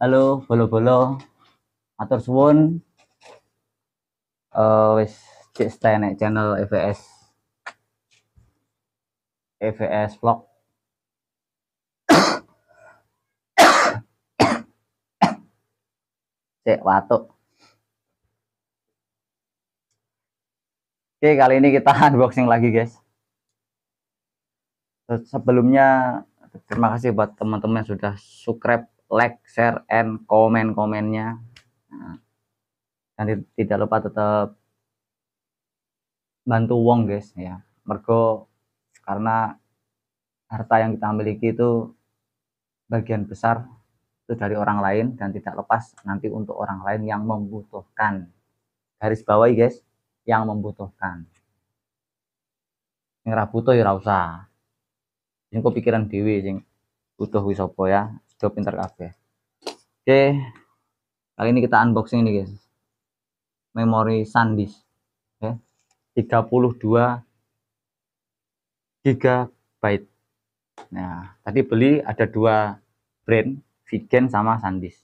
halo bolo-bolo atur suwun uh, wis cek stene channel EVS EVS vlog cek watuk Oke, kali ini kita unboxing lagi, guys. sebelumnya terima kasih buat teman-teman yang sudah subscribe like, share, and komen-komennya. dan nah, tidak lupa tetap bantu wong guys ya. Mergo karena harta yang kita miliki itu bagian besar itu dari orang lain dan tidak lepas nanti untuk orang lain yang membutuhkan. Garis bawahi guys, yang membutuhkan. Yang ra butuh ya usah. pikiran Dewi sing butuh wis ya do pinter kafe, ya. oke kali ini kita unboxing ini guys memori SanDisk ya 32 GB. nah tadi beli ada dua brand Vigen sama SanDisk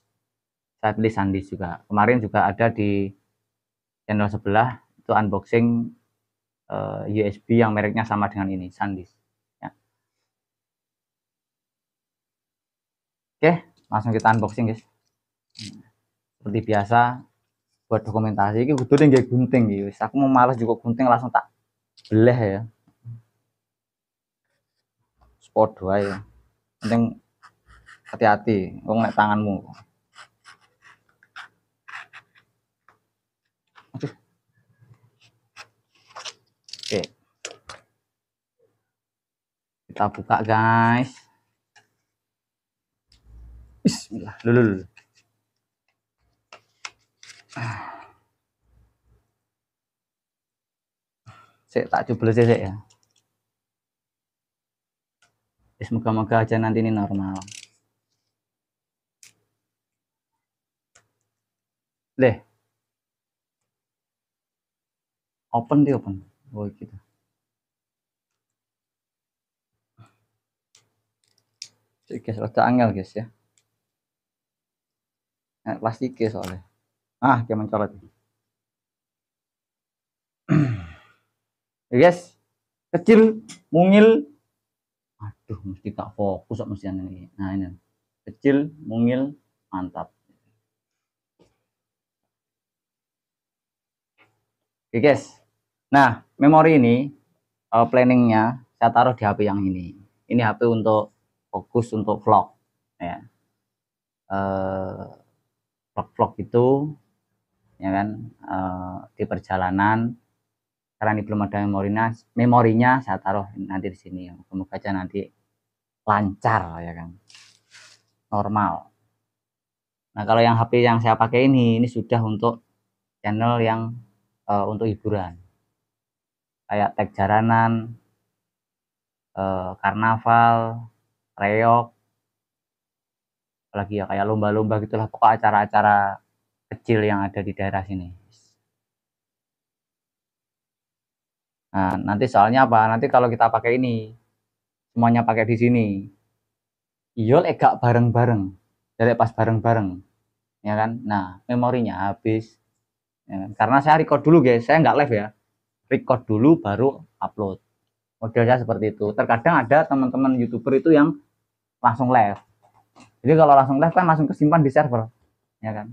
saya beli SanDisk juga kemarin juga ada di channel sebelah itu unboxing uh, eh, USB yang mereknya sama dengan ini SanDisk Oke, langsung kita unboxing guys. Seperti biasa buat dokumentasi ini kudu kayak gunting guys. Aku mau malas juga gunting langsung tak belah ya. Spot dua ya. Penting hati-hati, wong nek tanganmu. Oke. Kita buka guys lah dulu dulu saya tak cublos ya ya semoga-moga aja nanti ini normal deh open di open oh gitu guys rada angel guys ya eh, plastiknya soalnya ah kayak mencolot guys kecil mungil aduh mesti tak fokus sama yang ini nah ini kecil mungil mantap oke guys nah memori ini uh, planningnya saya taruh di HP yang ini ini HP untuk fokus untuk vlog ya uh, vlog-vlog itu ya kan e, di perjalanan karena ini belum ada memorinya memorinya saya taruh nanti di sini semoga aja nanti lancar ya kan normal nah kalau yang HP yang saya pakai ini ini sudah untuk channel yang e, untuk hiburan kayak tag jaranan e, karnaval reok apalagi ya kayak lomba-lomba gitulah pokok acara-acara kecil yang ada di daerah sini nah nanti soalnya apa nanti kalau kita pakai ini semuanya pakai di sini Iya, egak bareng-bareng dari ya, pas bareng-bareng ya kan nah memorinya habis ya kan? karena saya record dulu guys saya nggak live ya record dulu baru upload modelnya seperti itu terkadang ada teman-teman youtuber itu yang langsung live jadi kalau langsung live kan langsung kesimpan di server, ya kan?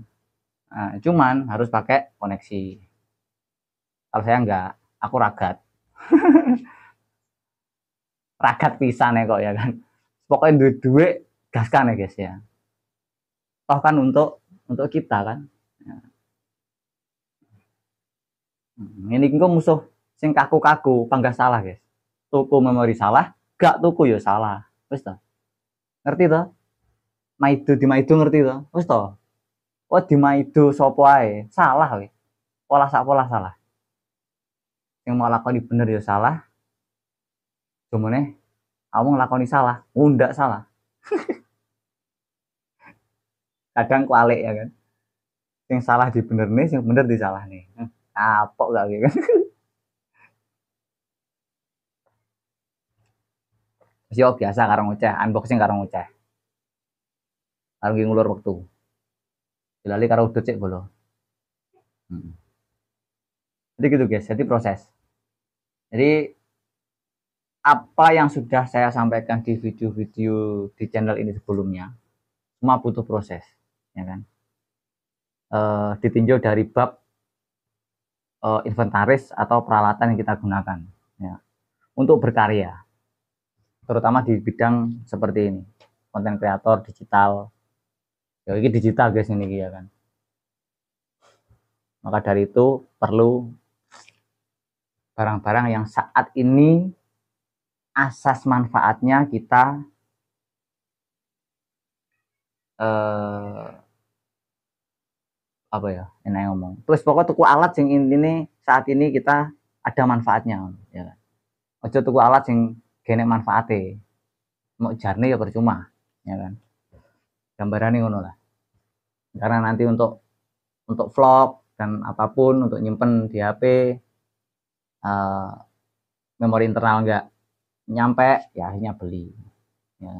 Nah, cuman harus pakai koneksi. Kalau saya enggak, aku ragat. ragat pisan ya kok ya kan. Pokoknya duit duit gaskan ya guys ya. Toh kan untuk untuk kita kan. Ya. Hmm, ini kok musuh sing kaku-kaku, panggah salah guys. Tuku memori salah, gak tuku yo ya salah. Wis Ngerti toh? maido di maido ngerti to wis to oh di maido sapa ae salah we pola sak pola salah yang mau di bener ya salah cuman kamu ngelakoni salah ngundak salah kadang kualik ya kan yang salah di bener nih yang bener di salah nih hmm, kapok gak gitu kan Yo biasa karo ngoceh, unboxing karo ngoceh lagi ngulur waktu. Dilali karo udut cek bolo. Hmm. Jadi gitu guys, jadi proses. Jadi apa yang sudah saya sampaikan di video-video di channel ini sebelumnya, semua butuh proses, ya kan? E, ditinjau dari bab e, inventaris atau peralatan yang kita gunakan, ya, untuk berkarya, terutama di bidang seperti ini, konten kreator digital, ya ini digital guys ini ya kan maka dari itu perlu barang-barang yang saat ini asas manfaatnya kita eh, apa ya enak ngomong terus pokok tuku alat yang ini saat ini kita ada manfaatnya ya kan ojo tuku alat yang genek manfaatnya mau jarni ya percuma ya kan gambarannya ngono lah karena nanti untuk untuk vlog dan apapun untuk nyimpen di HP uh, eh, memori internal nggak nyampe ya akhirnya beli ya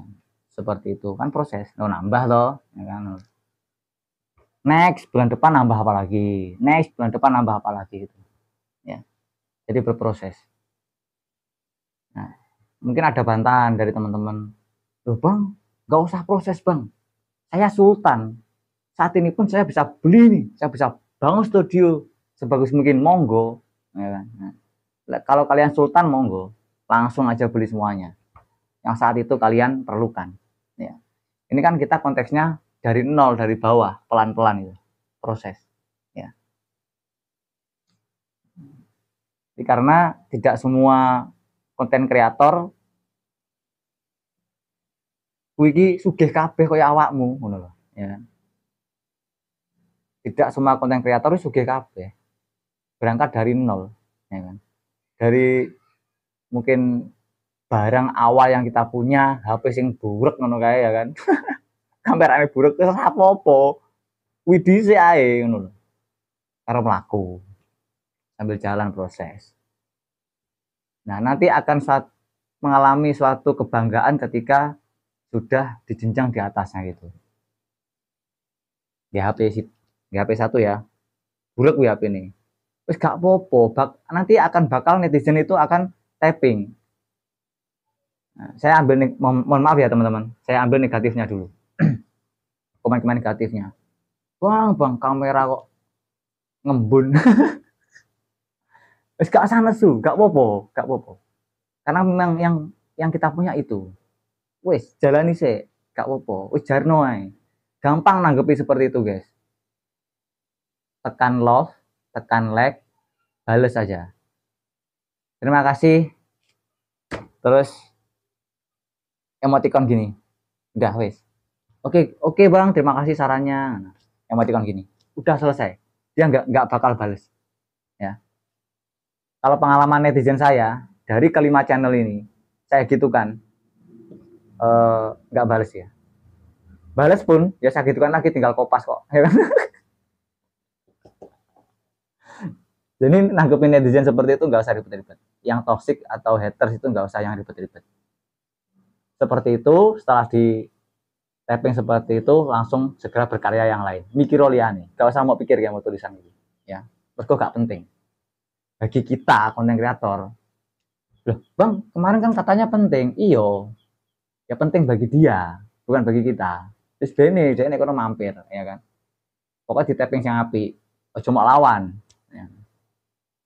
seperti itu kan proses lo oh, nambah loh ya kan next bulan depan nambah apa lagi next bulan depan nambah apa lagi gitu ya jadi berproses nah mungkin ada bantahan dari teman-teman loh bang nggak usah proses bang saya sultan saat ini pun saya bisa beli nih, saya bisa bangun studio sebagus mungkin monggo. Ya kan? nah, kalau kalian sultan monggo, langsung aja beli semuanya yang saat itu kalian perlukan. Ya. Ini kan kita konteksnya dari nol, dari bawah, pelan-pelan itu proses. Ya. Jadi karena tidak semua konten kreator wiki sugih kabeh kaya awakmu ngono ya tidak semua konten kreator itu sugih kabeh. Berangkat dari nol, ya kan. Dari mungkin barang awal yang kita punya, HP sing buruk ngono kae ya kan. Kamerane buruk terus apa-apa. Widi sih ae ngono lho. Karo mlaku. Sambil jalan proses. Nah, nanti akan saat mengalami suatu kebanggaan ketika sudah dijenjang di atasnya gitu. Di HP HP satu ya bulat ya HP ini terus gak popo bak nanti akan bakal netizen itu akan tapping nah, saya ambil mo mohon maaf ya teman-teman saya ambil negatifnya dulu komen-komen negatifnya bang bang kamera kok ngembun Wis gak sana su gak popo, gak popo. Karena memang yang yang kita punya itu. Wis, jalani sih, gak popo. Wis jarno ae. Gampang nanggepi seperti itu, guys tekan love, tekan like, bales aja. Terima kasih. Terus emoticon gini. Udah wes. Oke, oke Bang, terima kasih sarannya. Nah, emoticon gini. Udah selesai. Dia nggak nggak bakal bales. Ya. Kalau pengalaman netizen saya dari kelima channel ini, saya gitu kan. nggak e, bales ya. Bales pun ya saya gitu kan lagi tinggal kopas kok. Ya kan? Jadi nanggepin netizen seperti itu nggak usah ribet-ribet. Yang toxic atau haters itu nggak usah yang ribet-ribet. Seperti itu, setelah di tapping seperti itu, langsung segera berkarya yang lain. Mikir Oliani. nggak usah mau pikir yang mau tulisan gitu. Ya, menurutku gak penting. Bagi kita konten kreator, loh bang kemarin kan katanya penting, iyo, ya penting bagi dia, bukan bagi kita. Terus bene, ini ekonomi mampir, ya kan. Pokoknya di tapping yang api, cuma lawan,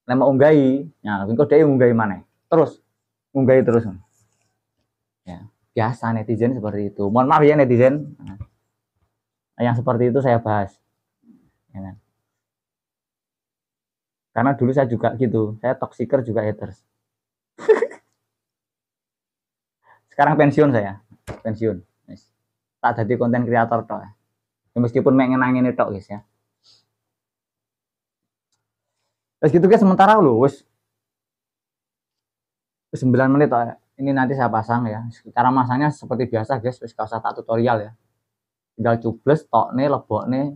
lemah unggai ya nah engko dhek unggahi mana? terus unggahi terus ya biasa netizen seperti itu mohon maaf ya netizen nah, yang seperti itu saya bahas ya kan? karena dulu saya juga gitu saya toksiker juga haters sekarang pensiun saya pensiun tak jadi konten kreator toh ya, meskipun mengenang ini itu guys ya Terus gitu guys sementara lulus. 9 menit ini nanti saya pasang ya. Cara masangnya seperti biasa guys, wis usah tak tutorial ya. Tinggal cubles, lebok nih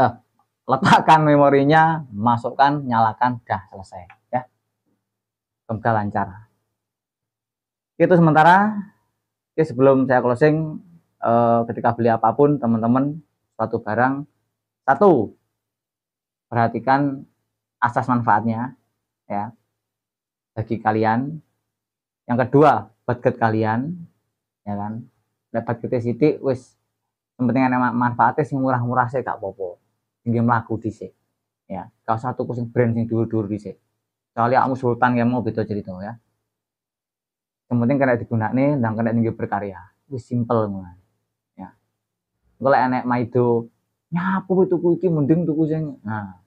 Eh, letakkan memorinya, masukkan, nyalakan, dah selesai ya. Semoga lancar. Itu sementara Oke, sebelum saya closing, eh, ketika beli apapun, teman-teman, suatu barang, satu, perhatikan asas manfaatnya ya bagi kalian. Yang kedua, budget kalian ya kan. Dapat kita penting wis pentingan manfaatnya sing murah-murah sih gak popo. melaku di dhisik. Ya, kalau satu kucing brand sing dulu di dhisik. Soalnya kamu sultan yang mau beda cerita ya. Yang penting kena digunakne dan kena tinggi berkarya. Wis simple ngono. Ya. Kalau enek maido nyapu itu kucing mending tuh sing. Nah,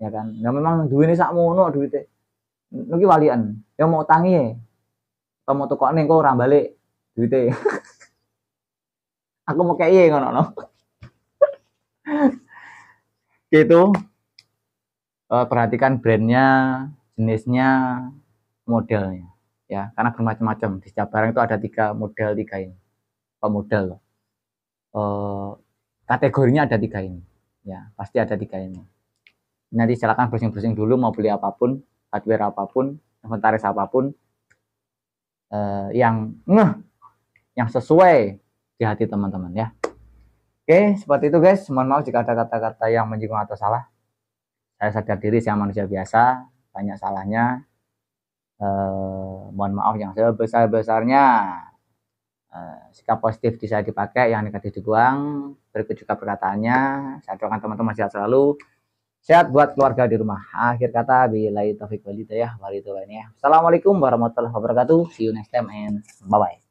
ya kan ya memang duitnya sak mono duitnya nugi walian ya mau tangi ya atau mau tukok neng kok orang balik duitnya aku mau kayak iya ngono no gitu eh, perhatikan brandnya jenisnya modelnya ya karena bermacam-macam di setiap barang itu ada tiga model tiga ini pemodel uh, eh, kategorinya ada tiga ini ya pasti ada tiga ini nanti silakan browsing-browsing dulu mau beli apapun, hardware apapun, inventaris apapun eh, yang ngeh, yang sesuai di hati teman-teman ya. Oke, seperti itu guys. Mohon maaf jika ada kata-kata yang menyinggung atau salah. Saya sadar diri saya manusia biasa, banyak salahnya. Eh, mohon maaf yang sebesar-besarnya. Eh, sikap positif bisa dipakai, yang negatif dibuang. Berikut juga perkataannya. Saya doakan teman-teman sehat selalu sehat buat keluarga di rumah. Akhir kata, bila taufik balita lainnya. Assalamualaikum warahmatullahi wabarakatuh. See you next time and bye-bye.